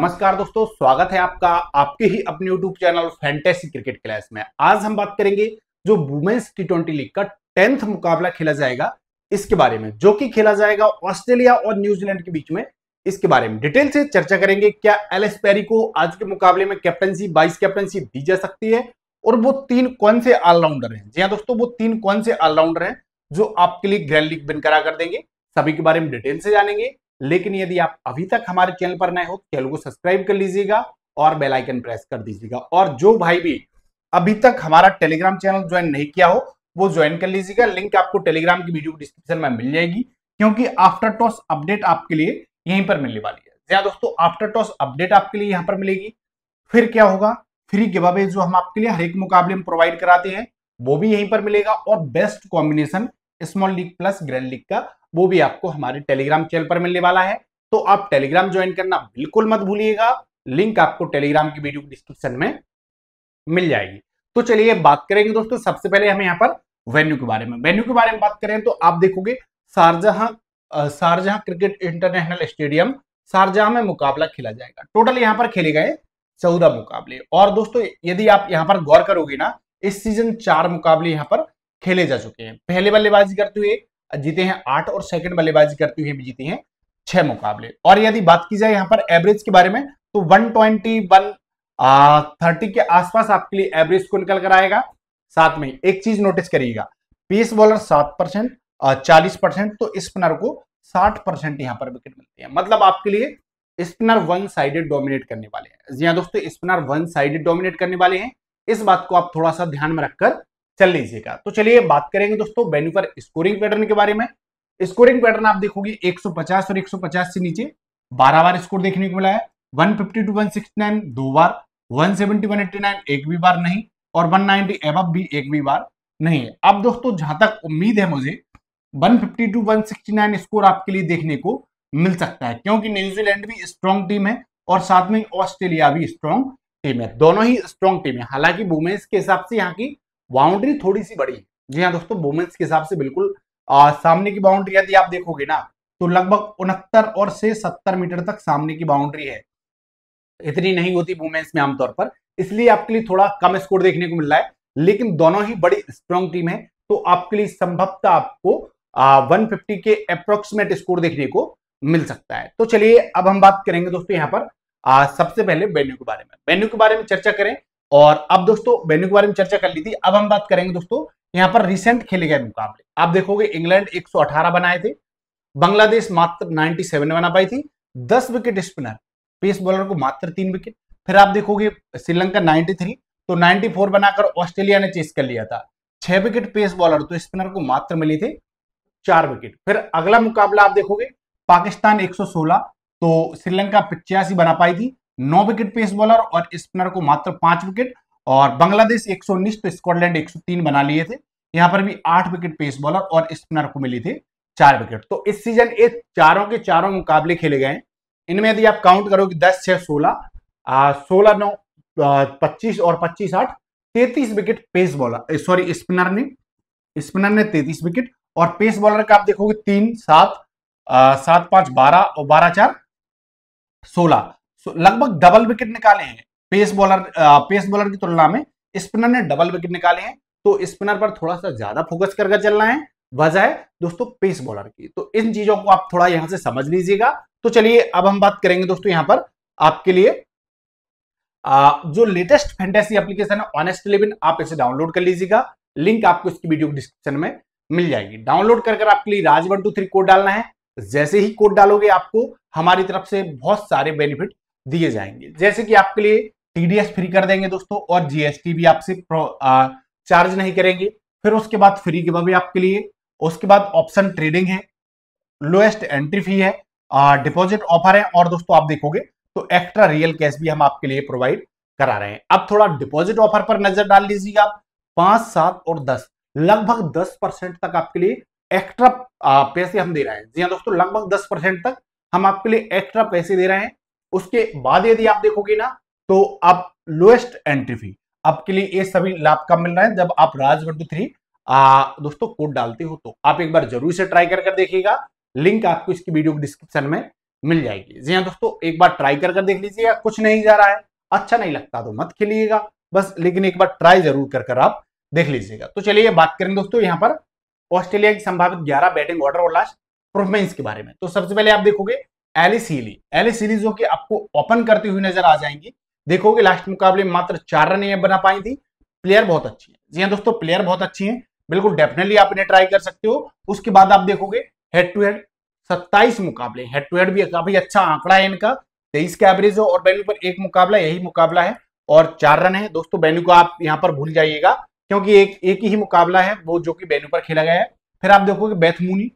नमस्कार दोस्तों स्वागत है आपका आपके ही अपने YouTube channel fantasy cricket class में आज हम बात करेंगे जो वुमेन्स टी ट्वेंटी लीग का टेंथ मुकाबला खेला जाएगा इसके बारे में जो कि खेला जाएगा ऑस्ट्रेलिया और न्यूजीलैंड के बीच में इसके बारे में डिटेल से चर्चा करेंगे क्या एलिस पेरी को आज के मुकाबले में कैप्टनसी बाइस कैप्टनसी दी जा सकती है और वो तीन कौन से ऑलराउंडर हैं जी हाँ दोस्तों वो तीन कौन से ऑलराउंडर हैं जो आपके लिए ग्रैंड लीग विन करा कर देंगे सभी के बारे में डिटेल से जानेंगे लेकिन यदि आप अभी तक हमारे चैनल पर नए हो चैनल को सब्सक्राइब कर लीजिएगा और बेल आइकन प्रेस कर दीजिएगा और जो भाई भी अभी तक हमारा टेलीग्राम चैनल ज्वाइन नहीं किया हो वो ज्वाइन कर लीजिएगा लिंक आपको टेलीग्राम की वीडियो डिस्क्रिप्शन में मिल जाएगी क्योंकि आफ्टर टॉस अपडेट आपके लिए यहीं पर मिलने वाली है या दोस्तों आफ्टर टॉस अपडेट आपके लिए यहाँ पर मिलेगी फिर क्या होगा फ्री गिवावे जो हम आपके लिए हर एक मुकाबले में प्रोवाइड कराते हैं वो भी यहीं पर मिलेगा और best combination small league plus grand league का वो भी आपको हमारे टेलीग्राम चैनल पर मिलने वाला है तो आप टेलीग्राम ज्वाइन करना बिल्कुल मत भूलिएगा लिंक आपको टेलीग्राम की वीडियो डिस्क्रिप्शन में मिल जाएगी तो चलिए बात करेंगे दोस्तों सबसे पहले हम यहाँ पर वेन्यू के बारे में वेन्यू के बारे में बात करें तो आप देखोगे Sharjah Sharjah cricket international stadium Sharjah में मुकाबला खेला जाएगा टोटल यहाँ पर खेले गए चौदह मुकाबले और दोस्तों यदि आप यहाँ पर गौर करोगे ना इस सीजन चार मुकाबले यहाँ पर खेले जा चुके हैं पहले बल्लेबाजी करते हुए जीते हैं आठ और सेकंड बल्लेबाजी करते हुए भी जीते हैं छह मुकाबले और यदि बात की जाए यहां पर एवरेज के बारे में तो वन ट्वेंटी वन थर्टी के आसपास आपके लिए एवरेज को निकल कर आएगा साथ में एक चीज नोटिस करिएगा पेस बॉलर सात परसेंट चालीस परसेंट तो स्पिनर को साठ परसेंट यहां पर विकेट मिलते हैं मतलब आपके लिए स्पिनर वन साइडेड डोमिनेट करने वाले हैं जी हाँ दोस्तों स्पिनर वन साइडेड डोमिनेट करने वाले हैं इस बात को आप थोड़ा सा ध्यान में रखकर चल लीजिएगा तो चलिए बात करेंगे दोस्तों वेन्यू पर स्कोरिंग पैटर्न के बारे में स्कोरिंग पैटर्न आप देखोगे 150 और 150 से नीचे 12 बार स्कोर देखने को मिला है 150 टू 169 दो बार 170 189 एक भी बार नहीं और 190 एबव भी एक भी बार नहीं है अब दोस्तों जहां तक उम्मीद है मुझे 150 टू 169 स्कोर आपके लिए देखने को मिल सकता है क्योंकि न्यूजीलैंड भी स्ट्रॉन्ग टीम है और साथ में ऑस्ट्रेलिया भी स्ट्रॉन्ग टीम है दोनों ही स्ट्रॉन्ग टीम है हालांकि वुमेन्स के हिसाब से यहाँ की बाउंड्री थोड़ी सी बड़ी जी हाँ दोस्तों वुमेन्स के हिसाब से बिल्कुल आ, सामने की बाउंड्री यदि आप देखोगे ना तो लगभग उनहत्तर और से सत्तर मीटर तक सामने की बाउंड्री है इतनी नहीं होती वुमेन्स में आमतौर पर इसलिए आपके लिए थोड़ा कम स्कोर देखने को मिल रहा है लेकिन दोनों ही बड़ी स्ट्रॉन्ग टीम है तो आपके लिए संभवतः आपको वन फिफ्टी के अप्रोक्सीमेट स्कोर देखने को मिल सकता है तो चलिए अब हम बात करेंगे दोस्तों यहाँ पर आ, सबसे पहले वेन्यू के बारे में वेन्यू के बारे में चर्चा करें और अब दोस्तों वेन्यू के बारे में चर्चा कर ली थी अब हम बात करेंगे दोस्तों यहाँ पर रिसेंट खेले गए मुकाबले आप देखोगे इंग्लैंड 118 बनाए थे बांग्लादेश मात्र 97 बना पाई थी 10 विकेट स्पिनर पेस बॉलर को मात्र तीन विकेट फिर आप देखोगे श्रीलंका 93 तो 94 बनाकर ऑस्ट्रेलिया ने चेस कर लिया था छह विकेट पेस बॉलर तो स्पिनर को मात्र मिले थे चार विकेट फिर अगला मुकाबला आप देखोगे पाकिस्तान सोलह तो श्रीलंका पिचासी बना पाई थी नौ विकेट पेस बॉलर और स्पिनर को मात्र पांच विकेट और बांग्लादेश एक तो स्कॉटलैंड तीन बना लिए थे यहां पर भी आठ विकेट पेस बॉलर और स्पिनर को मिली थी चार विकेट तो इस सीजन ये चारों के चारों मुकाबले खेले गए इनमें यदि आप काउंट करोगे दस छह सोलह सोलह नौ पच्चीस और पच्चीस आठ तैतीस wicket pace bowler sorry spinner ने स्पिनर ने तैतीस विकेट और पेस बॉलर का आप देखोगे तीन सात सात पांच बारह और बारह चार सोलह लगभग डबल विकेट निकाले हैं पेस बॉलर पेस बॉलर की तुलना में स्पिनर ने डबल विकेट निकाले हैं तो स्पिनर पर थोड़ा सा ज्यादा फोकस करके चलना है वजह है दोस्तों पेस बॉलर की तो इन चीजों को आप थोड़ा यहां से समझ लीजिएगा तो चलिए अब हम बात करेंगे दोस्तों यहां पर आपके लिए आ, जो लेटेस्ट फैंटेसी एप्लीकेशन है ऑनेस्ट इलेवन आप इसे डाउनलोड कर लीजिएगा लिंक आपको इसकी वीडियो डिस्क्रिप्शन में मिल जाएगी डाउनलोड कर कर आपके लिए Raj one two three code डालना है जैसे ही कोड डालोगे आपको हमारी तरफ से बहुत सारे बेनिफिट दिए जाएंगे जैसे कि आपके लिए टीडीएस फ्री कर देंगे दोस्तों और जीएसटी भी आपसे चार्ज नहीं करेंगे फिर उसके बाद फ्री गिव अवे आपके लिए उसके बाद ऑप्शन ट्रेडिंग है लोएस्ट एंट्री फी है डिपॉजिट ऑफर है और दोस्तों आप देखोगे तो एक्स्ट्रा रियल कैश भी हम आपके लिए प्रोवाइड करा रहे हैं अब थोड़ा डिपॉजिट ऑफर पर नजर डाल लीजिए आप पांच सात और दस लगभग दस परसेंट तक आपके लिए एक्स्ट्रा पैसे हम दे रहे हैं जी हाँ दोस्तों लगभग दस परसेंट तक हम आपके लिए एक्स्ट्रा पैसे दे रहे हैं उसके बाद यदि आप देखोगे ना तो आप लोएस्ट एंट्री फी आपके लिए ये सभी लाभ कब मिल रहा है जब आप राज थ्री दोस्तों कोड डालते हो तो आप एक बार जरूर से ट्राई कर कर देखिएगा लिंक आपको इसकी वीडियो के डिस्क्रिप्शन में मिल जाएगी जी हाँ दोस्तों एक बार ट्राई कर कर देख लीजिएगा कुछ नहीं जा रहा है अच्छा नहीं लगता तो मत खेलिएगा बस लेकिन एक बार ट्राई जरूर कर कर आप देख लीजिएगा तो चलिए बात करें दोस्तों यहाँ पर ऑस्ट्रेलिया की संभावित ग्यारह बैटिंग ऑर्डर और लास्ट परफॉर्मेंस के बारे में तो सबसे पहले आप देखोगे एलिस हीली एलिस हीली जो कि आपको ओपन करती हुई नजर आ जाएंगी देखोगे लास्ट मुकाबले मात्र चार रन ये बना पाई थी प्लेयर बहुत अच्छी है जी हाँ दोस्तों प्लेयर बहुत अच्छी है बिल्कुल डेफिनेटली आप इन्हें ट्राई कर सकते हो उसके बाद आप देखोगे हेड टू हेड सत्ताईस मुकाबले हेड टू हेड भी काफी अच्छा आंकड़ा है इनका तेईस का एवरेज है और बेन्यू पर एक मुकाबला यही मुकाबला है और चार रन है दोस्तों बेन्यू को आप यहाँ पर भूल जाइएगा क्योंकि एक एक ही मुकाबला है वो जो कि बेन्यू पर खेला गया है फिर आप देखोगे बैथमुनी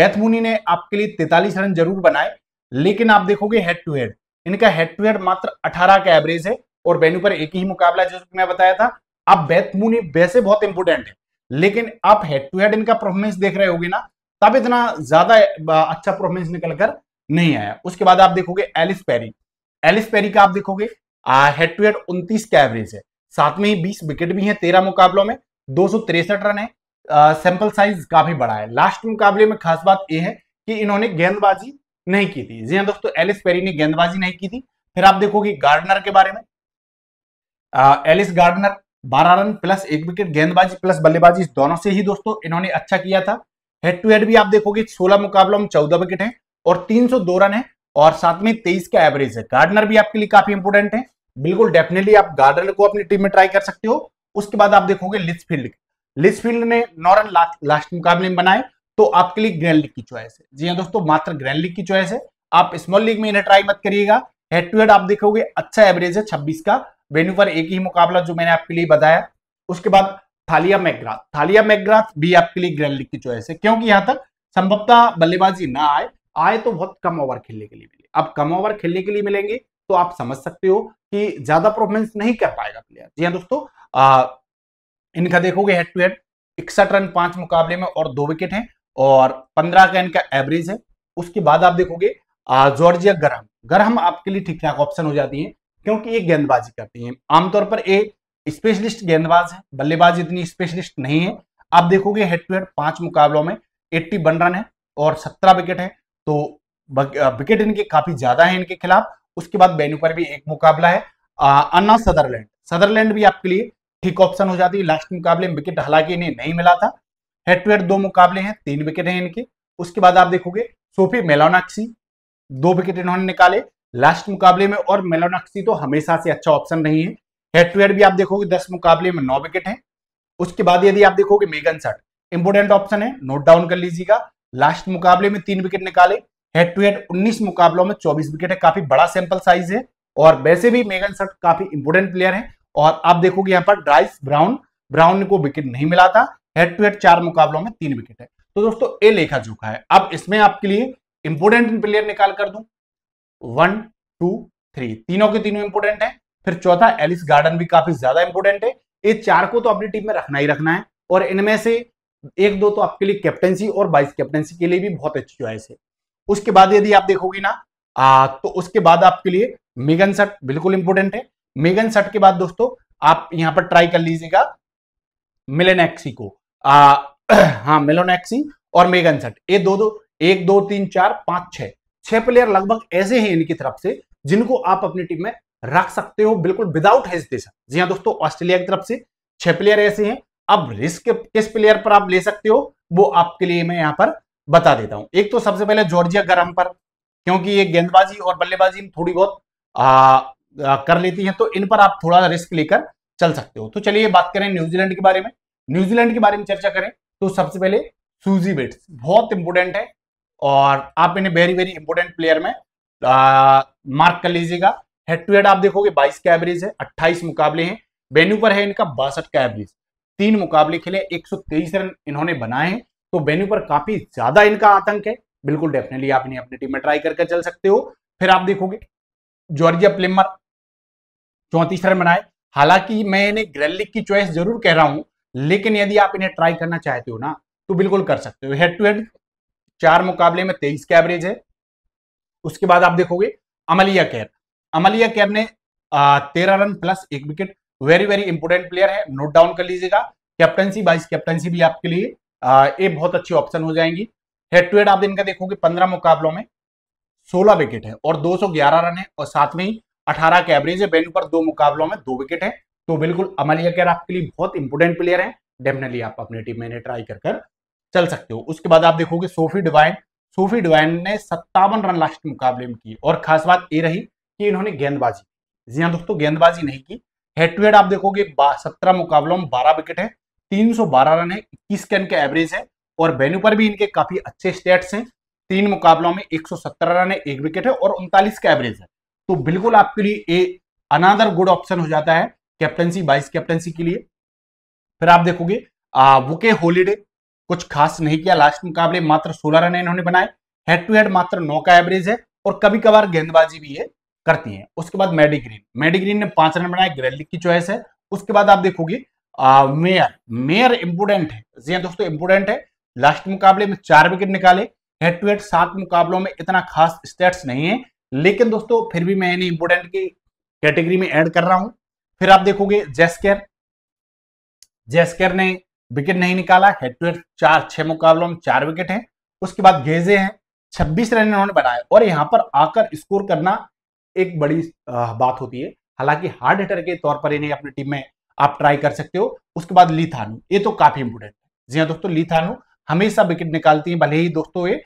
बैथमुनी ने आपके लिए तैतालीस रन जरूर बनाए लेकिन आप देखोगे हेड टू हेड इनका हेड टू हेड मात्र 18 का एवरेज है और बेनू पर एक ही मुकाबला जो मैं बताया था अब बैथमून वैसे बहुत इंपोर्टेंट है लेकिन आप हेड टू हेड इनका परफॉर्मेंस देख रहे होगे ना तब इतना ज्यादा अच्छा परफॉर्मेंस निकल कर नहीं आया उसके बाद आप देखोगे एलिस पेरी एलिस पेरी का आप देखोगे हेड टू हेड उनतीस का एवरेज है साथ में ही बीस विकेट भी है तेरह मुकाबलों में दो रन है सैंपल साइज काफी बड़ा है लास्ट मुकाबले में खास बात यह है कि इन्होंने गेंदबाजी नहीं की थी जी हाँ, दोस्तों एलिस पेरी ने गेंदबाजी नहीं की थी फिर आप देखोगे गार्डनर के बारे में एलिस गार्डनर बारह रन प्लस एक विकेट गेंदबाजी प्लस बल्लेबाजी दोनों से ही दोस्तों इन्होंने अच्छा किया था हेड टू हेड भी आप देखोगे सोलह मुकाबलों में चौदह विकेट है और तीन दो रन है और साथ में तेईस का एवरेज है गार्डनर भी आपके लिए काफी इंपोर्टेंट है बिल्कुल डेफिनेटली आप गार्डनर को अपनी टीम में ट्राई कर सकते हो उसके बाद आप देखोगे लिस्टफील्ड लिस्टफील्ड ने नौ रन लास्ट मुकाबले में बनाए तो आपके लिए ग्रैंड लीग की चॉइस है जी हाँ दोस्तों मात्र ग्रैंड लीग की चॉइस है आप स्मॉल लीग में इन्हें ट्राई मत करिएगा हेड टू हेड आप देखोगे अच्छा एवरेज है छब्बीस का वेन्यू पर एक ही मुकाबला जो मैंने आपके लिए बताया उसके बाद थालिया मैग्राथ थालिया मैग्राथ भी आपके लिए ग्रैंड लीग की चॉइस है क्योंकि यहां तक संभवता बल्लेबाजी ना आए आए तो बहुत कम ओवर खेलने के लिए मिले अब कम ओवर खेलने के लिए मिलेंगे तो आप समझ सकते हो कि ज्यादा परफॉर्मेंस नहीं कर पाएगा प्लेयर जी हाँ दोस्तों आ, इनका देखोगे हेड टू हेड इकसठ रन पांच मुकाबले में और दो विकेट हैं और पंद्रह का इनका एवरेज है उसके बाद आप देखोगे जॉर्जिया ग्रह ग्रह आपके लिए ठीक ठाक ऑप्शन हो जाती है क्योंकि ये गेंदबाजी करती है आमतौर पर ये स्पेशलिस्ट गेंदबाज है बल्लेबाज इतनी स्पेशलिस्ट नहीं है आप देखोगे हेड टू हेड पांच मुकाबलों में एट्टी वन रन है और सत्रह विकेट है तो विकेट इनके काफी ज्यादा है इनके खिलाफ उसके बाद बेनू पर भी एक मुकाबला है अन्ना सदरलैंड सदरलैंड भी आपके लिए ठीक ऑप्शन हो जाती है लास्ट मुकाबले में विकेट हालांकि इन्हें नहीं मिला था हेड टू हेड दो मुकाबले हैं तीन विकेट हैं इनके उसके बाद आप देखोगे सोफी मेलोनाक्सी दो विकेट इन्होंने निकाले लास्ट मुकाबले में और मेलोनाक्सी तो हमेशा से अच्छा ऑप्शन रही है हेड टू हेड भी आप देखोगे दस मुकाबले में नौ विकेट हैं उसके बाद यदि आप देखोगे मेगन सट इंपोर्टेंट ऑप्शन है नोट डाउन कर लीजिएगा लास्ट मुकाबले में तीन विकेट निकाले हेड टू हेड उन्नीस मुकाबलों में चौबीस विकेट है काफी बड़ा सैंपल साइज है और वैसे भी मेगन सट काफी इंपोर्टेंट प्लेयर है और आप देखोगे यहाँ पर ड्राइस ब्राउन ब्राउन को विकेट नहीं मिला था हेड टू हेड चार मुकाबलों में तीन विकेट है तो दोस्तों ए लेखा जोखा है अब इसमें आपके लिए इंपोर्टेंट प्लेयर निकाल कर दू वन टू थ्री तीनों के तीनों इंपोर्टेंट है फिर चौथा एलिस गार्डन भी काफी ज्यादा इंपोर्टेंट है ये चार को तो अपनी टीम में रखना ही रखना है और इनमें से एक दो तो आपके लिए कैप्टनसी और वाइस कैप्टनसी के लिए भी बहुत अच्छी चॉइस है उसके बाद यदि आप देखोगे ना आ, तो उसके बाद आपके लिए मेगन सट बिल्कुल इंपोर्टेंट है मेगन सट के बाद दोस्तों आप यहां पर ट्राई कर लीजिएगा मिलेनेक्सी को हाँ हाँ एक्सिंग और मेगन सट ये दो दो एक दो तीन चार पांच छह छह प्लेयर लगभग ऐसे हैं इनकी तरफ से जिनको आप अपनी टीम में रख सकते हो बिल्कुल विदाउट हेजिटेशन जी हाँ दोस्तों ऑस्ट्रेलिया की तरफ से छह प्लेयर ऐसे हैं अब रिस्क किस प्लेयर पर आप ले सकते हो वो आपके लिए मैं यहाँ पर बता देता हूं एक तो सबसे पहले जॉर्जिया गरम पर क्योंकि ये गेंदबाजी और बल्लेबाजी में थोड़ी बहुत आ, आ, कर लेती है तो इन पर आप थोड़ा रिस्क लेकर चल सकते हो तो चलिए बात करें न्यूजीलैंड के बारे में न्यूजीलैंड के बारे में चर्चा करें तो सबसे पहले सूजी बेट्स बहुत इंपोर्टेंट है और आप इन्हें वेरी वेरी इंपोर्टेंट प्लेयर में आ, मार्क कर लीजिएगा हेड टू हेड आप देखोगे 22 का एवरेज है 28 मुकाबले हैं वेन्यू पर है इनका बासठ का एवरेज तीन मुकाबले खेले 123 रन इन्होंने बनाए हैं तो वेन्यू पर काफी ज्यादा इनका आतंक है बिल्कुल डेफिनेटली आप इन्हें अपनी टीम में ट्राई करके चल सकते हो फिर आप देखोगे जॉर्जिया प्लेमर चौंतीस रन बनाए हालांकि मैं इन्हें ग्रेलिक की चॉइस जरूर कह रहा हूं लेकिन यदि आप इन्हें ट्राई करना चाहते हो ना तो बिल्कुल कर सकते हो हेड टू हेड चार मुकाबले में तेईस के एवरेज है उसके बाद आप देखोगे अमलिया कैर अमलिया कैर ने तेरह रन प्लस एक wicket very very important player है नोट डाउन कर लीजिएगा कैप्टनसी वाइस कैप्टनसी भी आपके लिए ये बहुत अच्छी ऑप्शन हो जाएंगी हेड टू हेड आप इनका देखोगे पंद्रह मुकाबलों में सोलह विकेट है और दो सौ ग्यारह रन है और साथ में ही अठारह के एवरेज है बेन पर दो मुकाबलों में दो विकेट है तो बिल्कुल अमल यकर आपके लिए बहुत इंपोर्टेंट प्लेयर है डेफिनेटली आप अपनी टीम में ट्राई कर चल सकते हो उसके बाद आप देखोगे सोफी डिवाइन सोफी डिवाइन ने सत्तावन रन लास्ट मुकाबले में किए और खास बात ये रही कि इन्होंने गेंदबाजी जी हाँ दोस्तों गेंदबाजी नहीं की हेड टू हेड आप देखोगे सत्रह मुकाबलों में बारह विकेट है तीन सौ बारह रन है इक्कीस के इनके एवरेज है और वेन्यू पर भी इनके काफी अच्छे स्टेट्स हैं तीन मुकाबलों में एक सौ सत्रह रन है एक विकेट है और उनतालीस का एवरेज है तो बिल्कुल आपके लिए ये अनादर गुड ऑप्शन हो जाता है कैप्टनसी वाइस कैप्टनसी के लिए फिर आप देखोगे वुके होलीडे कुछ खास नहीं किया लास्ट मुकाबले मात्र सोलह रन इन्होंने बनाए हेड टू हेड मात्र नौ का एवरेज है और कभी कभार गेंदबाजी भी ये करती है उसके बाद मेडिग्रीन ग्रीन ग्रीन ने पांच रन बनाए ग्रेलिक की चॉइस है उसके बाद आप देखोगे मेयर मेयर इंपोर्टेंट है जी हाँ दोस्तों इंपोर्टेंट है लास्ट मुकाबले में चार विकेट निकाले हेड टू हेड सात मुकाबलों में इतना खास स्टेट्स नहीं है लेकिन दोस्तों फिर भी मैं इन्हें इंपोर्टेंट की कैटेगरी में ऐड कर रहा हूं फिर आप देखोगे जेस्केर जेस्केर ने विकेट नहीं निकाला हेड टू हेड चार छह मुकाबलों में चार विकेट है उसके बाद गेजे हैं 26 रन इन्होंने बनाए और यहां पर आकर स्कोर करना एक बड़ी बात होती है हालांकि हार्ड हिटर के तौर पर इन्हें अपनी टीम में आप ट्राई कर सकते हो उसके बाद थानू ये तो काफी इंपोर्टेंट है जी हाँ दोस्तों थानू हमेशा विकेट निकालती है भले ही दोस्तों ये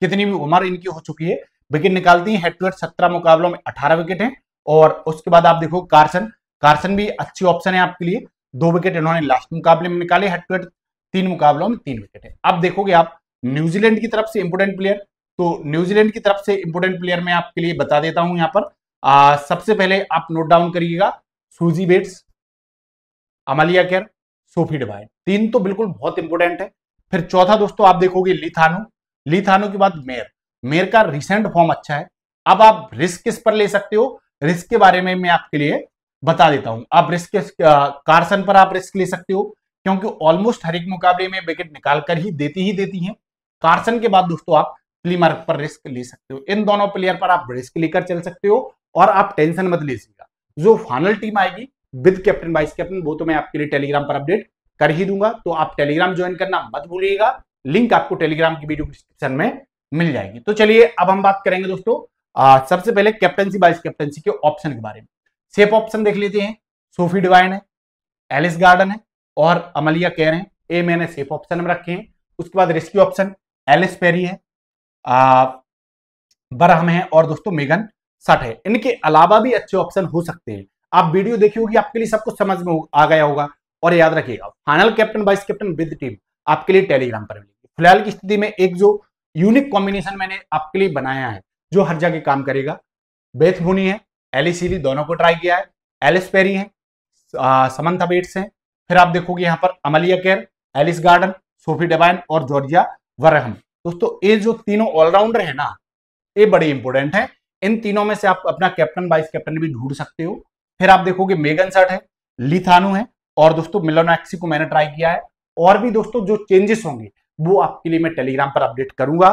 कितनी भी उम्र इनकी हो चुकी है विकेट निकालती है हेड टू हेड सत्रह मुकाबलों में अठारह विकेट है और उसके बाद आप देखो कार्सन कार्सन भी अच्छी ऑप्शन है आपके लिए दो विकेट इन्होंने लास्ट मुकाबले में निकाले हेड टू हेड तीन मुकाबलों में तीन विकेट है अब देखोगे आप न्यूजीलैंड की तरफ से इंपोर्टेंट प्लेयर तो न्यूजीलैंड की तरफ से इंपोर्टेंट प्लेयर मैं आपके लिए बता देता हूं यहां पर आ, सबसे पहले आप नोट डाउन करिएगा Suzie Bates Amelia Kerr Sophie Devine तीन तो बिल्कुल बहुत इंपोर्टेंट है फिर चौथा दोस्तों आप देखोगे लिथानो लिथानो के बाद मेयर मेयर का रिसेंट फॉर्म अच्छा है अब आप रिस्क किस पर ले सकते हो रिस्क के बारे में मैं आपके लिए बता देता हूं आप रिस्क कार्सन पर आप रिस्क ले सकते हो क्योंकि ऑलमोस्ट हर एक मुकाबले में विकेट निकालकर ही देती ही देती हैं कार्सन के बाद दोस्तों आप प्लीमार्क पर रिस्क ले सकते हो इन दोनों प्लेयर पर आप रिस्क लेकर चल सकते हो और आप टेंशन मत लीजिएगा जो फाइनल टीम आएगी विद कैप्टन वाइस कैप्टन वो तो मैं आपके लिए टेलीग्राम पर अपडेट कर ही दूंगा तो आप टेलीग्राम ज्वाइन करना मत भूलिएगा लिंक आपको टेलीग्राम की वीडियो डिस्क्रिप्शन में मिल जाएगी तो चलिए अब हम बात करेंगे दोस्तों आ, सबसे पहले कैप्टनसी वाइस कैप्टनसी के ऑप्शन के बारे में सेफ ऑप्शन देख लेते हैं सोफी डिवाइन है एलिस गार्डन है और अमलिया केयर है ए मैंने सेफ ऑप्शन में रखे हैं उसके बाद रेस्क्यू ऑप्शन एलिस पेरी है बरहम है और दोस्तों मेगन सट है इनके अलावा भी अच्छे ऑप्शन हो सकते हैं आप वीडियो देखी होगी आपके लिए सब कुछ समझ में आ गया होगा और याद रखिएगा final captain vice captain with team आपके लिए टेलीग्राम पर मिलेगी फिलहाल की स्थिति में एक जो यूनिक कॉम्बिनेशन मैंने आपके लिए बनाया है जो हर जगह काम करेगा बेथ है एलिस e दोनों को ट्राई किया है एलिस पेरी है समंथा बेट्स हैं फिर आप देखोगे यहाँ पर अमलिया केर एलिस गार्डन सोफी डेबाइन और जॉर्जिया वरहम दोस्तों ये जो तीनों ऑलराउंडर है ना ये बड़े इंपॉर्टेंट है इन तीनों में से आप अपना कैप्टन वाइस कैप्टन भी ढूंढ सकते हो फिर आप देखोगे मेगन सर्ट है लिथानू है और दोस्तों मिलोनाक्सी e को मैंने ट्राई किया है और भी दोस्तों जो चेंजेस होंगे वो आपके लिए मैं टेलीग्राम पर अपडेट करूंगा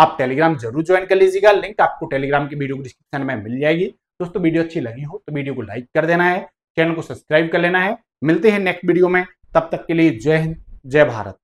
आप टेलीग्राम जरूर ज्वाइन कर लीजिएगा लिंक आपको टेलीग्राम की वीडियो डिस्क्रिप्शन में मिल जाएगी दोस्तों वीडियो अच्छी लगी हो तो वीडियो को लाइक कर देना है चैनल को सब्सक्राइब कर लेना है मिलते हैं नेक्स्ट वीडियो में तब तक के लिए जय हिंद जय भारत